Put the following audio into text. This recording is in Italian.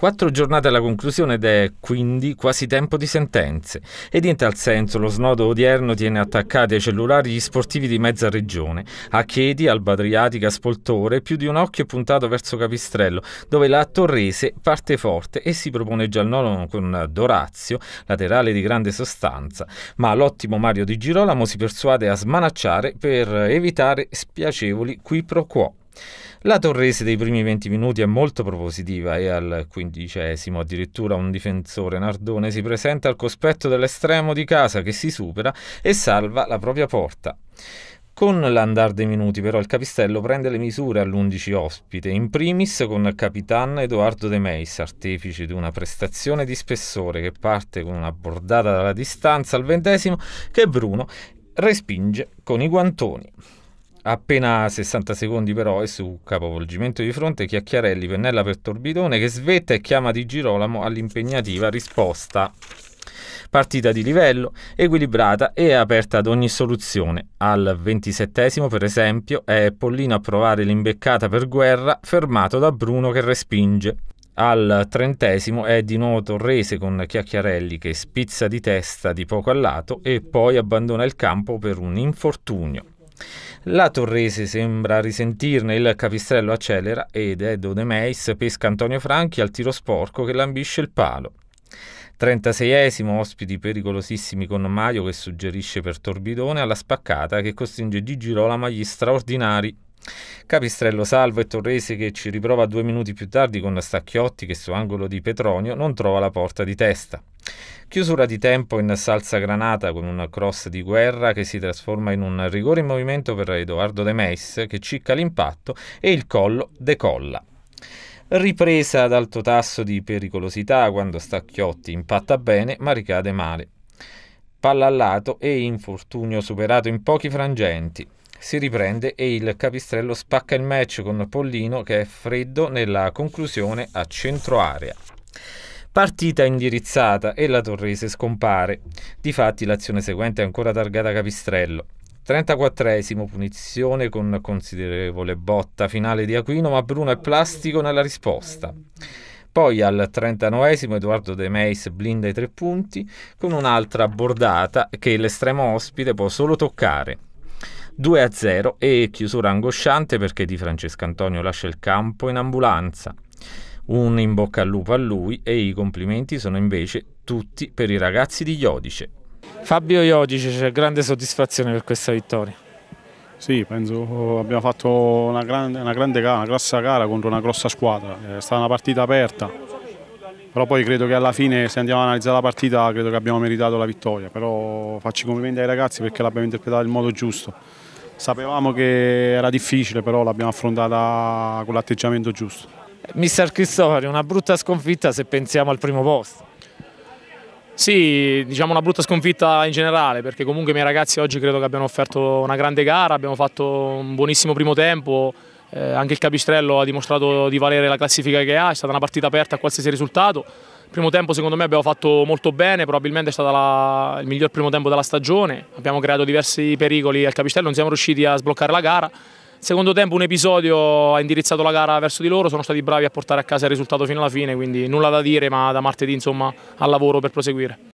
Quattro giornate alla conclusione ed è quindi quasi tempo di sentenze ed in tal senso lo snodo odierno tiene attaccati ai cellulari gli sportivi di mezza regione, a Chiedi, Alba Adriatica, Spoltore, più di un occhio è puntato verso Capistrello, dove la Torrese parte forte e si propone già al nono con Dorazio, laterale di grande sostanza, ma l'ottimo Mario Di Girolamo si persuade a smanacciare per evitare spiacevoli qui pro quo. La Torrese dei primi 20 minuti è molto propositiva e al quindicesimo addirittura un difensore Nardone si presenta al cospetto dell'estremo di casa che si supera e salva la propria porta. Con l'andar dei minuti però il Capistello prende le misure all'11 ospite, in primis con il capitano Edoardo De Meis, artefice di una prestazione di spessore che parte con una bordata dalla distanza al ventesimo che Bruno respinge con i guantoni. Appena 60 secondi però e su capovolgimento di fronte Chiacchiarelli pennella per Torbidone che svetta e chiama Di Girolamo all'impegnativa risposta. Partita di livello, equilibrata e aperta ad ogni soluzione. Al ventisettesimo, per esempio, è Pollino a provare l'imbeccata per guerra, fermato da Bruno che respinge. Al trentesimo è di nuovo Torrese con Chiacchiarelli che spizza di testa di poco a lato e poi abbandona il campo per un infortunio. La Torrese sembra risentirne, il capistrello accelera ed Edo De Meis pesca Antonio Franchi al tiro sporco che lambisce il palo. 36esimo, ospiti pericolosissimi con Maio che suggerisce per Torbidone alla spaccata che costringe Di Girolamo agli straordinari. Capistrello salvo e Torresi che ci riprova due minuti più tardi con Stacchiotti che su angolo di Petronio non trova la porta di testa. Chiusura di tempo in salsa granata con un cross di guerra che si trasforma in un rigore in movimento per Edoardo De Meis che cicca l'impatto e il collo decolla. Ripresa ad alto tasso di pericolosità quando Stacchiotti impatta bene ma ricade male. Palla al lato e infortunio superato in pochi frangenti si riprende e il capistrello spacca il match con Pollino che è freddo nella conclusione a centro area. Partita indirizzata e la Torrese scompare. Difatti l'azione seguente è ancora targata Capistrello. 34esimo, punizione con considerevole botta finale di Aquino, ma Bruno è plastico nella risposta. Poi al 39esimo Edoardo De Meis blinda i tre punti con un'altra bordata che l'estremo ospite può solo toccare. 2-0 a e chiusura angosciante perché Di Francesco Antonio lascia il campo in ambulanza. Un in bocca al lupo a lui e i complimenti sono invece tutti per i ragazzi di Iodice. Fabio Iodice, c'è grande soddisfazione per questa vittoria. Sì, penso oh, abbiamo fatto una grande, una grande gara, una grossa gara contro una grossa squadra, eh, è stata una partita aperta, però poi credo che alla fine se andiamo a analizzare la partita credo che abbiamo meritato la vittoria, però faccio i complimenti ai ragazzi perché l'abbiamo interpretata in modo giusto. Sapevamo che era difficile, però l'abbiamo affrontata con l'atteggiamento giusto. Mister Cristofori, una brutta sconfitta se pensiamo al primo posto. Sì, diciamo una brutta sconfitta in generale perché comunque i miei ragazzi oggi credo che abbiano offerto una grande gara, abbiamo fatto un buonissimo primo tempo, eh, anche il Capistrello ha dimostrato di valere la classifica che ha, è stata una partita aperta a qualsiasi risultato. Il primo tempo secondo me abbiamo fatto molto bene, probabilmente è stato la, il miglior primo tempo della stagione, abbiamo creato diversi pericoli al Capistrello, non siamo riusciti a sbloccare la gara. Secondo tempo un episodio ha indirizzato la gara verso di loro, sono stati bravi a portare a casa il risultato fino alla fine, quindi nulla da dire, ma da martedì insomma al lavoro per proseguire.